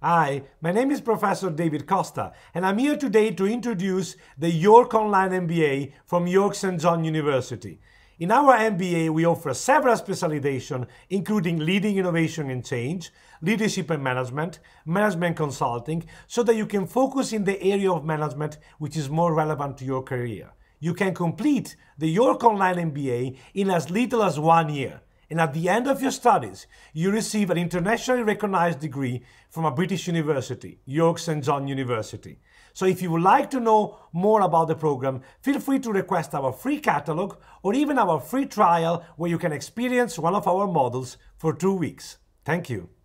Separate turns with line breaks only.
Hi, my name is Professor David Costa, and I'm here today to introduce the York Online MBA from York St. John University. In our MBA, we offer several specializations, including leading innovation and change, leadership and management, management consulting, so that you can focus in the area of management which is more relevant to your career. You can complete the York Online MBA in as little as one year. And at the end of your studies, you receive an internationally recognized degree from a British university, York St. John University. So if you would like to know more about the program, feel free to request our free catalog or even our free trial where you can experience one of our models for two weeks. Thank you.